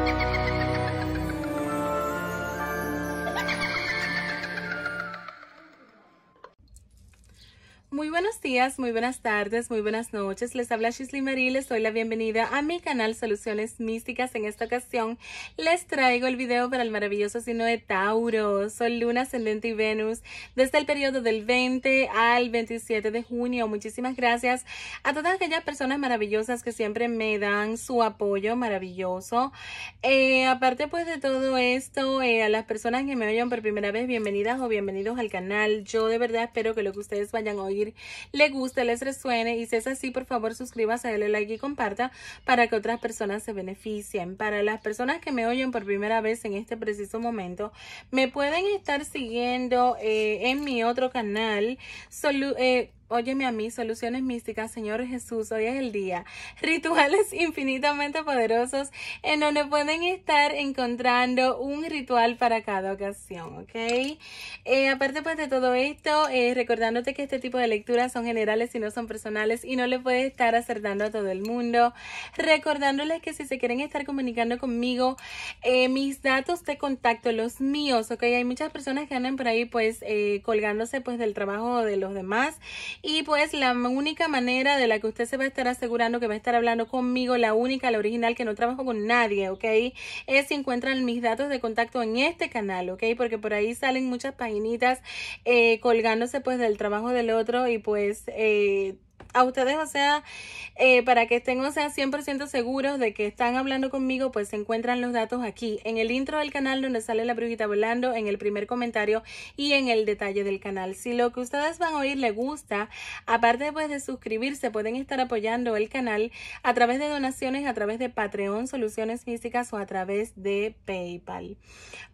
Thank you. Muy buenos días, muy buenas tardes, muy buenas noches. Les habla Shisley Marie, les doy la bienvenida a mi canal Soluciones Místicas. En esta ocasión les traigo el video para el maravilloso signo de Tauro, Sol, Luna, Ascendente y Venus, desde el periodo del 20 al 27 de junio. Muchísimas gracias a todas aquellas personas maravillosas que siempre me dan su apoyo maravilloso. Eh, aparte pues de todo esto, eh, a las personas que me oyen por primera vez, bienvenidas o bienvenidos al canal. Yo de verdad espero que lo que ustedes vayan a oír le guste, les resuene y si es así, por favor suscríbase, dale like y comparta para que otras personas se beneficien. Para las personas que me oyen por primera vez en este preciso momento, me pueden estar siguiendo eh, en mi otro canal. Eh, Óyeme a mí, soluciones místicas, Señor Jesús, hoy es el día. Rituales infinitamente poderosos en donde pueden estar encontrando un ritual para cada ocasión, ¿ok? Eh, aparte pues de todo esto, eh, recordándote que este tipo de lecturas son generales y no son personales y no le puedes estar acertando a todo el mundo. Recordándoles que si se quieren estar comunicando conmigo, eh, mis datos de contacto, los míos, ¿ok? Hay muchas personas que andan por ahí pues colgándose pues del trabajo de los demás y pues la única manera de la que usted se va a estar asegurando que va a estar hablando conmigo, la única, la original, que no trabajo con nadie, ¿ok? Es si encuentran mis datos de contacto en este canal, ¿ok? Porque por ahí salen muchas paginitas eh, colgándose pues del trabajo del otro y pues... Eh, a ustedes, o sea, eh, para que estén, o sea, 100% seguros de que están hablando conmigo, pues se encuentran los datos aquí, en el intro del canal donde sale la brujita volando, en el primer comentario y en el detalle del canal. Si lo que ustedes van a oír les gusta, aparte pues, de suscribirse, pueden estar apoyando el canal a través de donaciones, a través de Patreon, Soluciones Físicas o a través de PayPal.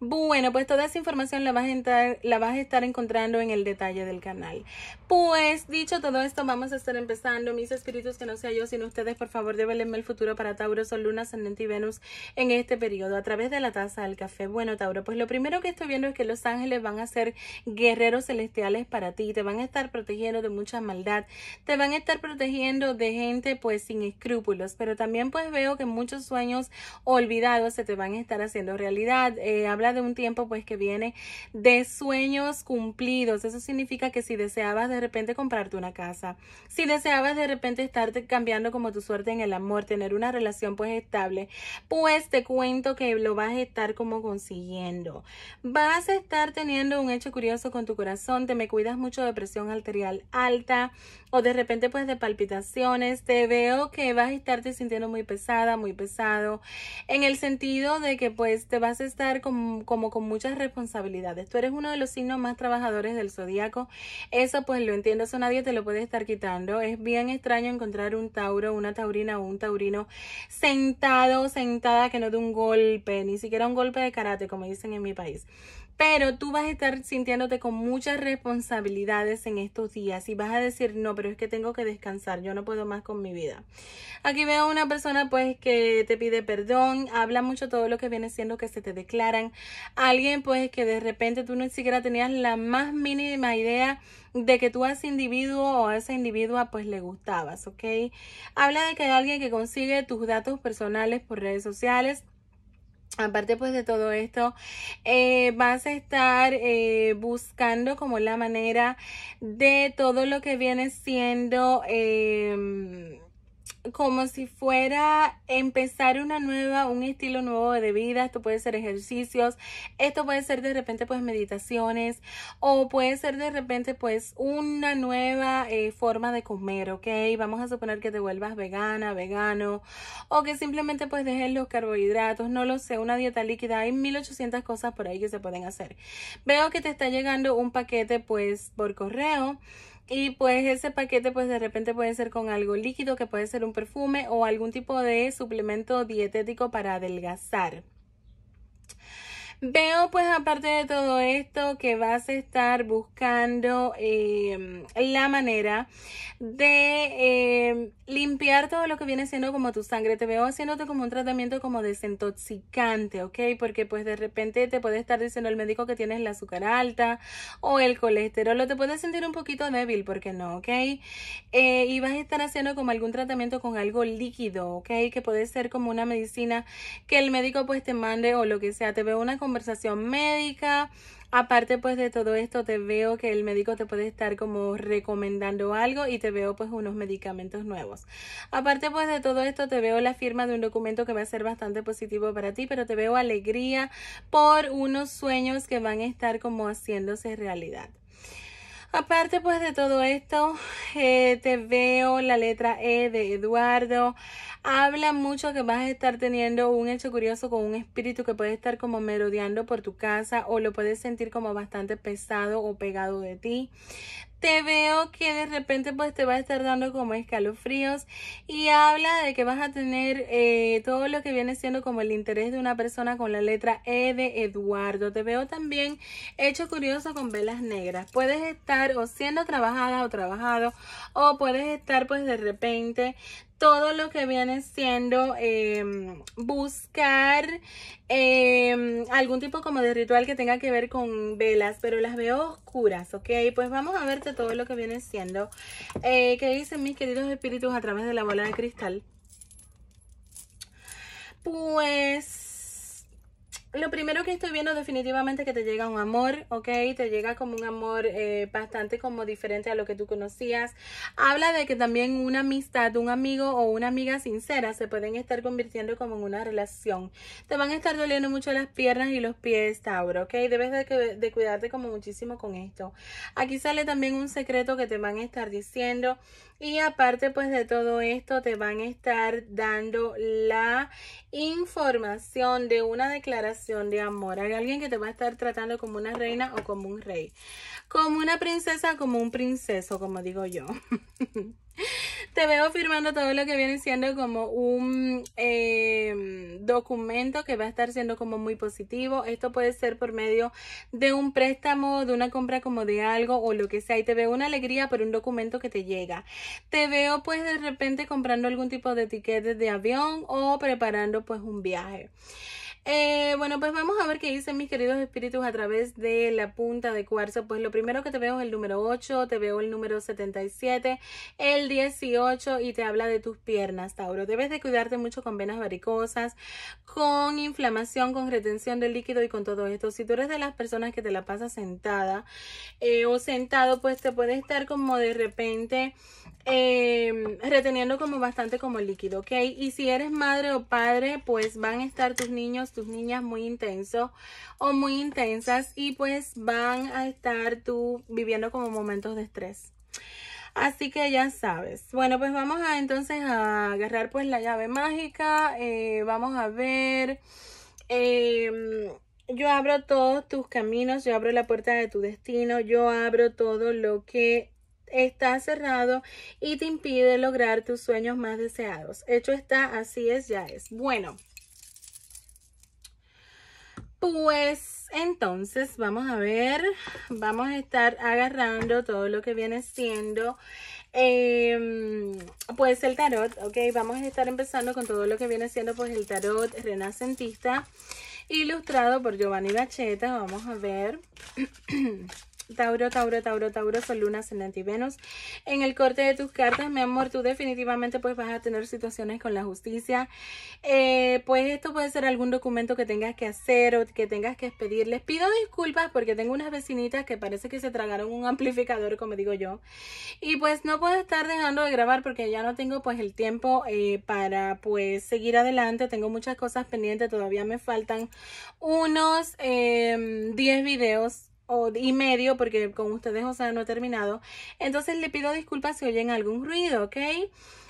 Bueno, pues toda esa información la vas a, entrar, la vas a estar encontrando en el detalle del canal. Pues dicho todo esto, vamos a estar empezando. Mis espíritus, que no sea yo sino ustedes, por favor, develenme el futuro para Tauro, Sol, Luna, Ascendente y Venus en este periodo a través de la taza del café. Bueno, Tauro, pues lo primero que estoy viendo es que los ángeles van a ser guerreros celestiales para ti. Te van a estar protegiendo de mucha maldad. Te van a estar protegiendo de gente pues sin escrúpulos. Pero también pues veo que muchos sueños olvidados se te van a estar haciendo realidad. Eh, habla de un tiempo pues que viene de sueños cumplidos. Eso significa que si deseabas de repente comprarte una casa, si deseabas de repente estarte cambiando como tu suerte en el amor, tener una relación pues estable, pues te cuento que lo vas a estar como consiguiendo. Vas a estar teniendo un hecho curioso con tu corazón, te me cuidas mucho de presión arterial alta o de repente pues de palpitaciones, te veo que vas a estarte sintiendo muy pesada, muy pesado, en el sentido de que pues te vas a estar como, con muchas responsabilidades. Tú eres uno de los signos más trabajadores del zodiaco, eso pues lo entiendo, eso nadie te lo puede estar quitando. Es bien extraño encontrar un Tauro, una Taurina o un Taurino sentado, sentada, que no dé un golpe, ni siquiera un golpe de karate, como dicen en mi país. Pero tú vas a estar sintiéndote con muchas responsabilidades en estos días y vas a decir, no, pero es que tengo que descansar, yo no puedo más con mi vida. Aquí veo una persona pues que te pide perdón, habla mucho todo lo que viene siendo que se te declaran. Alguien pues que de repente tú ni siquiera tenías la más mínima idea de que tú a ese individuo o a esa individua pues le gustabas, ¿ok? Habla de que hay alguien que consigue tus datos personales por redes sociales Aparte pues de todo esto, eh, vas a estar eh, buscando como la manera de todo lo que viene siendo eh, como si fuera empezar una nueva, un estilo nuevo de vida. Esto puede ser ejercicios, esto puede ser de repente pues meditaciones o puede ser de repente pues una nueva eh, forma de comer, ¿ok? Vamos a suponer que te vuelvas vegana, vegano o que simplemente pues dejes los carbohidratos, no lo sé, una dieta líquida. Hay 1800 cosas por ahí que se pueden hacer. Veo que te está llegando un paquete pues por correo. Y pues ese paquete pues de repente puede ser con algo líquido que puede ser un perfume o algún tipo de suplemento dietético para adelgazar. Veo pues aparte de todo esto que vas a estar buscando em, la manera de em, limpiar todo lo que viene siendo como tu sangre. Te veo haciéndote como un tratamiento como desintoxicante, ¿ok? Porque pues de repente te puede estar diciendo el médico que tienes el azúcar alta o el colesterol o te puedes sentir un poquito débil, ¿por qué no? ¿Ok? Eh, y vas a estar haciendo como algún tratamiento con algo líquido, ¿ok? Que puede ser como una medicina que el médico pues te mande o lo que sea. Te veo una conversación médica. Aparte pues de todo esto te veo que el médico te puede estar como recomendando algo y te veo pues unos medicamentos nuevos. Aparte pues de todo esto te veo la firma de un documento que va a ser bastante positivo para ti, pero te veo alegría por unos sueños que van a estar como haciéndose realidad. Aparte pues de todo esto, eh, te veo la letra E de Eduardo. Habla mucho que vas a estar teniendo un hecho curioso con un espíritu que puede estar como merodeando por tu casa o lo puedes sentir como bastante pesado o pegado de ti te veo que de repente pues te va a estar dando como escalofríos y habla de que vas a tener eh, todo lo que viene siendo como el interés de una persona con la letra E de Eduardo. Te veo también hecho curioso con velas negras. Puedes estar o siendo trabajada o trabajado o puedes estar pues de repente todo lo que viene siendo em, buscar em, algún tipo como de ritual que tenga que ver con velas, pero las veo oscuras, ¿ok? Pues vamos a verte todo lo que viene siendo. Eh, ¿Qué dicen mis queridos espíritus a través de la bola de cristal? Pues lo primero que estoy viendo definitivamente es que te llega un amor, ¿ok? Te llega como un amor eh, bastante como diferente a lo que tú conocías. Habla de que también una amistad, un amigo o una amiga sincera se pueden estar convirtiendo como en una relación. Te van a estar doliendo mucho las piernas y los pies, Tauro, ¿ok? Debes de cuidarte como muchísimo con esto. Aquí sale también un secreto que te van a estar diciendo. Y aparte pues de todo esto te van a estar dando la información de una declaración de amor. Hay alguien que te va a estar tratando como una reina o como un rey. Como una princesa, como un princeso, como digo yo. te veo firmando todo lo que viene siendo como un em, documento que va a estar siendo como muy positivo. Esto puede ser por medio de un préstamo, de una compra como de algo o lo que sea. Y te veo una alegría por un documento que te llega. Te veo pues de repente comprando algún tipo de etiquetes de avión o preparando pues un viaje. Eh, bueno, pues vamos a ver qué dicen mis queridos espíritus a través de la punta de cuarzo. Pues lo primero que te veo es el número 8, te veo el número 77, el 18 y te habla de tus piernas, Tauro. Debes de cuidarte mucho con venas varicosas, con inflamación, con retención de líquido y con todo esto. Si tú eres de las personas que te la pasas sentada eh, o sentado, pues te puede estar como de repente em, reteniendo como bastante como líquido, ¿ok? Y si eres madre o padre, pues van a estar tus niños tus niñas muy intensos o muy intensas y pues van a estar tú viviendo como momentos de estrés. Así que ya sabes. Bueno, pues vamos a entonces a agarrar pues la llave mágica. Eh, vamos a ver. Em, yo abro todos tus caminos, yo abro la puerta de tu destino, yo abro todo lo que está cerrado y te impide lograr tus sueños más deseados. Hecho está, así es, ya es. Bueno. Pues entonces vamos a ver, vamos a estar agarrando todo lo que viene siendo em, pues el tarot, ok, vamos a estar empezando con todo lo que viene siendo pues el tarot renacentista ilustrado por Giovanni Bacheta, vamos a ver Tauro, Tauro, Tauro, Tauro, Sol, Luna, Ascendente y Venus. En el corte de tus cartas, mi amor, tú definitivamente pues vas a tener situaciones con la justicia. Eh, pues esto puede ser algún documento que tengas que hacer o que tengas que expedir. Les pido disculpas porque tengo unas vecinitas que parece que se tragaron un amplificador, como digo yo. Y pues no puedo estar dejando de grabar porque ya no tengo pues el tiempo eh, para pues seguir adelante. Tengo muchas cosas pendientes, todavía me faltan unos 10 em, videos o, y medio, porque con ustedes, o sea, no he terminado. Entonces le pido disculpas si oyen algún ruido, ¿ok?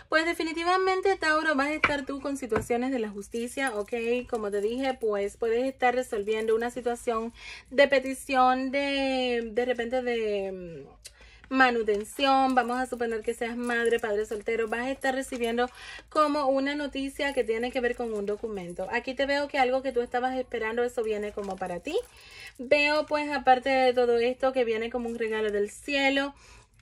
Pues definitivamente, Tauro, vas a estar tú con situaciones de la justicia, ¿ok? Como te dije, pues puedes estar resolviendo una situación de petición de, de repente, de mm, manutención, vamos a suponer que seas madre, padre soltero, vas a estar recibiendo como una noticia que tiene que ver con un documento. Aquí te veo que algo que tú estabas esperando, eso viene como para ti. Veo pues aparte de todo esto que viene como un regalo del cielo,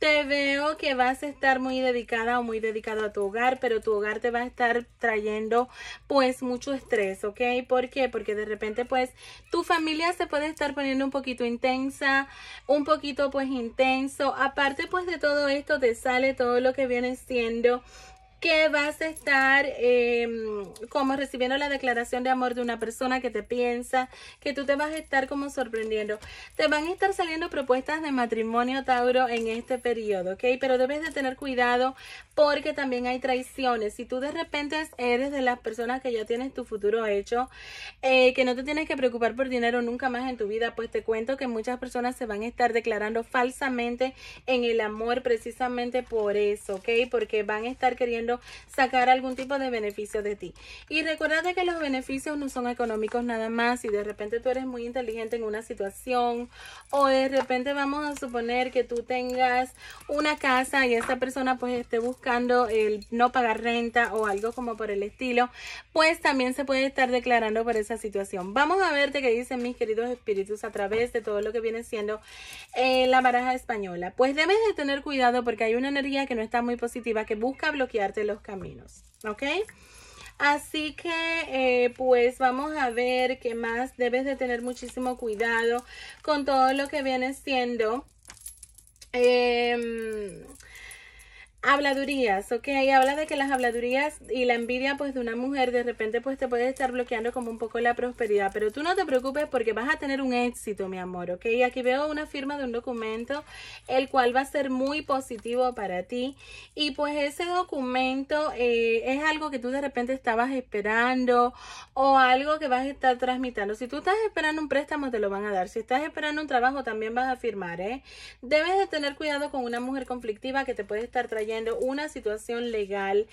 te veo que vas a estar muy dedicada o muy dedicado a tu hogar, pero tu hogar te va a estar trayendo pues mucho estrés, ¿ok? ¿Por qué? Porque de repente pues tu familia se puede estar poniendo un poquito intensa, un poquito pues intenso. Aparte pues de todo esto te sale todo lo que viene siendo que vas a estar eh, como recibiendo la declaración de amor de una persona que te piensa, que tú te vas a estar como sorprendiendo. Te van a estar saliendo propuestas de matrimonio, Tauro, en este periodo, ¿ok? Pero debes de tener cuidado porque también hay traiciones. Si tú de repente eres de las personas que ya tienes tu futuro hecho, eh, que no te tienes que preocupar por dinero nunca más en tu vida, pues te cuento que muchas personas se van a estar declarando falsamente en el amor precisamente por eso, ¿ok? Porque van a estar queriendo sacar algún tipo de beneficio de ti. Y recuérdate que los beneficios no son económicos nada más. Si de repente tú eres muy inteligente en una situación o de repente vamos a suponer que tú tengas una casa y esa persona pues esté buscando el no pagar renta o algo como por el estilo, pues también se puede estar declarando por esa situación. Vamos a verte qué dicen mis queridos espíritus a través de todo lo que viene siendo eh, la baraja española. Pues debes de tener cuidado porque hay una energía que no está muy positiva que busca bloquearte los caminos, ¿ok? Así que eh, pues vamos a ver qué más debes de tener muchísimo cuidado con todo lo que viene siendo. Em, Habladurías, ok, habla de que las habladurías y la envidia pues de una mujer de repente pues te puede estar bloqueando como un poco la prosperidad, pero tú no te preocupes porque vas a tener un éxito, mi amor, ok, aquí veo una firma de un documento el cual va a ser muy positivo para ti y pues ese documento eh, es algo que tú de repente estabas esperando o algo que vas a estar transmitiendo, si tú estás esperando un préstamo te lo van a dar, si estás esperando un trabajo también vas a firmar, eh, debes de tener cuidado con una mujer conflictiva que te puede estar trayendo una situación legal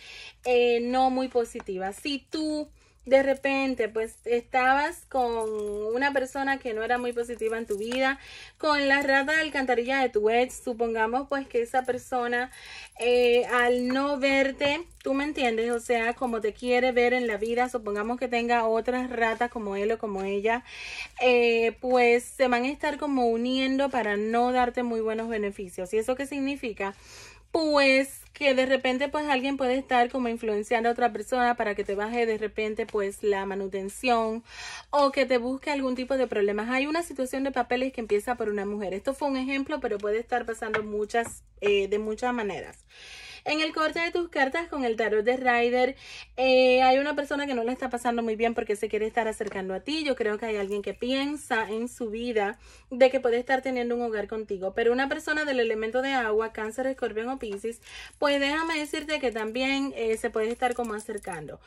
eh, no muy positiva. Si tú de repente pues estabas con una persona que no era muy positiva en tu vida, con la rata de alcantarilla de tu ex, supongamos pues que esa persona eh, al no verte, tú me entiendes, o sea, como te quiere ver en la vida, supongamos que tenga otras ratas como él o como ella, eh, pues se van a estar como uniendo para no darte muy buenos beneficios. ¿Y eso qué significa? pues que de repente pues alguien puede estar como influenciando a otra persona para que te baje de repente pues la manutención o que te busque algún tipo de problemas. Hay una situación de papeles que empieza por una mujer. Esto fue un ejemplo, pero puede estar pasando muchas eh, de muchas maneras en el corte de tus cartas con el tarot de Rider. Eh, hay una persona que no le está pasando muy bien porque se quiere estar acercando a ti. Yo creo que hay alguien que piensa en su vida de que puede estar teniendo un hogar contigo. Pero una persona del elemento de agua, cáncer, escorpión o piscis, pues déjame decirte que también eh, se puede estar como acercando.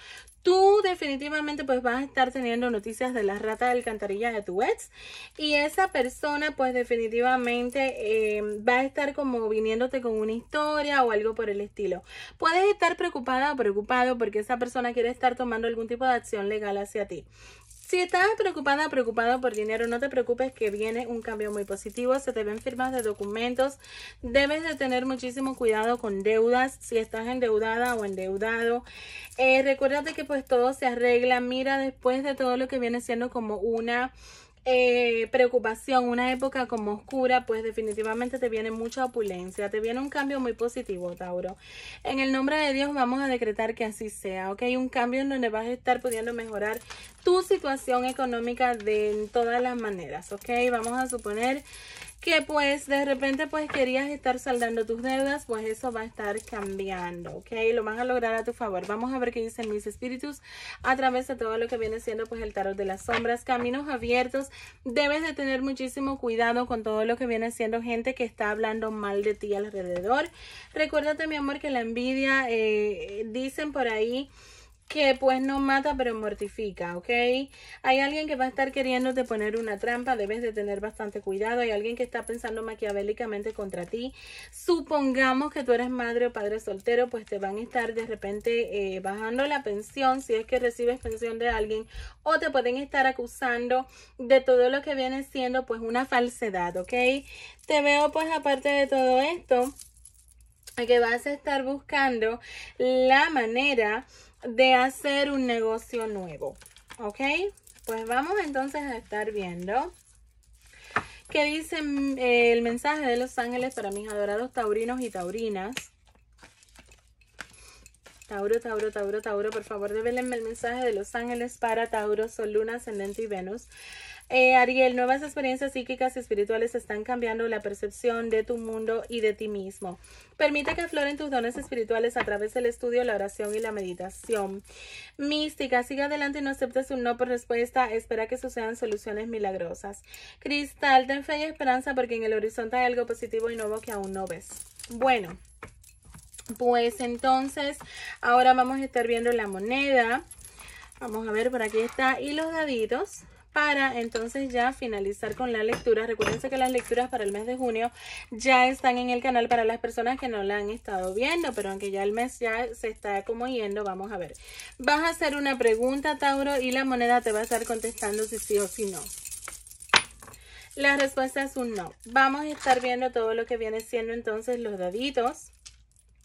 Tú definitivamente pues vas a estar teniendo noticias de la rata de alcantarilla de tu ex y esa persona pues definitivamente eh, va a estar como viniéndote con una historia o algo por el estilo. Puedes estar preocupada o preocupado porque esa persona quiere estar tomando algún tipo de acción legal hacia ti. Si estás preocupada o preocupado por dinero, no te preocupes que viene un cambio muy positivo. Se te ven firmas de documentos. Debes de tener muchísimo cuidado con deudas. Si estás endeudada o endeudado, eh, recuérdate que pues todo se arregla. Mira después de todo lo que viene siendo como una eh, preocupación, una época como oscura, pues definitivamente te viene mucha opulencia, te viene un cambio muy positivo, Tauro. En el nombre de Dios vamos a decretar que así sea, ¿ok? Un cambio en donde vas a estar pudiendo mejorar tu situación económica de todas las maneras, ¿ok? Vamos a suponer que pues de repente pues querías estar saldando tus deudas, pues eso va a estar cambiando, ¿ok? Lo vas a lograr a tu favor. Vamos a ver qué dicen mis espíritus a través de todo lo que viene siendo pues el tarot de las sombras, caminos abiertos. Debes de tener muchísimo cuidado con todo lo que viene siendo gente que está hablando mal de ti alrededor. Recuérdate mi amor que la envidia, eh, dicen por ahí que pues no mata pero mortifica, ¿ok? Hay alguien que va a estar queriéndote poner una trampa, debes de tener bastante cuidado, hay alguien que está pensando maquiavélicamente contra ti. Supongamos que tú eres madre o padre soltero, pues te van a estar de repente eh, bajando la pensión si es que recibes pensión de alguien o te pueden estar acusando de todo lo que viene siendo pues una falsedad, ¿ok? Te veo pues aparte de todo esto que vas a estar buscando la manera de hacer un negocio nuevo. ¿Ok? Pues vamos entonces a estar viendo qué dice mm, el mensaje de los ángeles para mis adorados taurinos y taurinas. Tauro, Tauro, Tauro, Tauro, por favor, develenme el mensaje de los ángeles para Tauro, Sol, Luna, Ascendente y Venus. Eh, Ariel, nuevas experiencias psíquicas y espirituales están cambiando la percepción de tu mundo y de ti mismo. Permite que afloren tus dones espirituales a través del estudio, la oración y la meditación. Mística, sigue adelante y no aceptes un no por respuesta. Espera que sucedan soluciones milagrosas. Cristal, ten fe y esperanza porque en el horizonte hay algo positivo y nuevo que aún no ves. Bueno, pues entonces ahora vamos a estar viendo la moneda. Vamos a ver, por aquí está. Y los daditos para entonces ya finalizar con la lectura. recuerden que las lecturas para el mes de junio ya están en el canal para las personas que no la han estado viendo, pero aunque ya el mes ya se está como yendo, vamos a ver. Vas a hacer una pregunta, Tauro, y la moneda te va a estar contestando si sí o si no. La respuesta es un no. Vamos a estar viendo todo lo que viene siendo entonces los daditos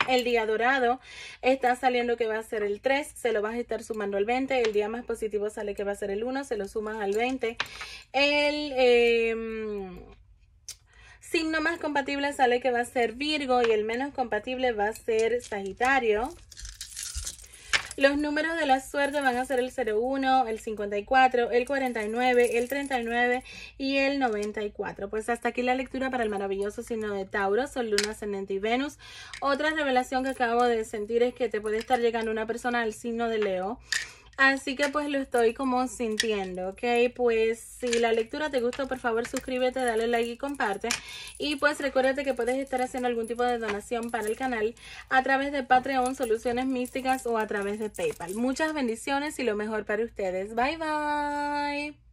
el día dorado está saliendo que va a ser el 3, se lo vas a estar sumando al 20, el día más positivo sale que va a ser el 1, se lo sumas al 20. El em, signo más compatible sale que va a ser Virgo y el menos compatible va a ser Sagitario. Los números de la suerte van a ser el 01, el 54, el 49, el 39 y el 94. Pues hasta aquí la lectura para el maravilloso signo de Tauro, Sol, Luna, Ascendente y Venus. Otra revelación que acabo de sentir es que te puede estar llegando una persona al signo de Leo Así que pues lo estoy como sintiendo, ¿ok? Pues si la lectura te gustó, por favor suscríbete, dale like y comparte. Y pues recuérdate que puedes estar haciendo algún tipo de donación para el canal a través de Patreon, Soluciones Místicas o a través de PayPal. Muchas bendiciones y lo mejor para ustedes. Bye bye.